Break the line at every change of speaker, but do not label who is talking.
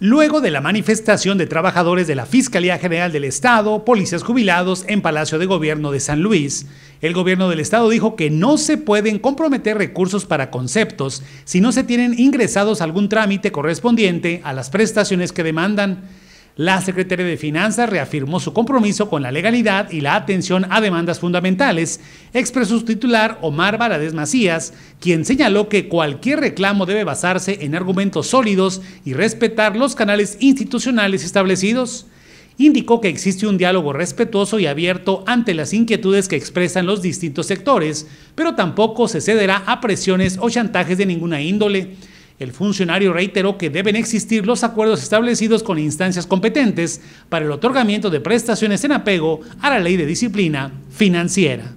Luego de la manifestación de trabajadores de la Fiscalía General del Estado, policías jubilados en Palacio de Gobierno de San Luis, el gobierno del Estado dijo que no se pueden comprometer recursos para conceptos si no se tienen ingresados algún trámite correspondiente a las prestaciones que demandan. La Secretaría de Finanzas reafirmó su compromiso con la legalidad y la atención a demandas fundamentales, expresó su titular Omar Varadez Macías, quien señaló que cualquier reclamo debe basarse en argumentos sólidos y respetar los canales institucionales establecidos. Indicó que existe un diálogo respetuoso y abierto ante las inquietudes que expresan los distintos sectores, pero tampoco se cederá a presiones o chantajes de ninguna índole el funcionario reiteró que deben existir los acuerdos establecidos con instancias competentes para el otorgamiento de prestaciones en apego a la ley de disciplina financiera.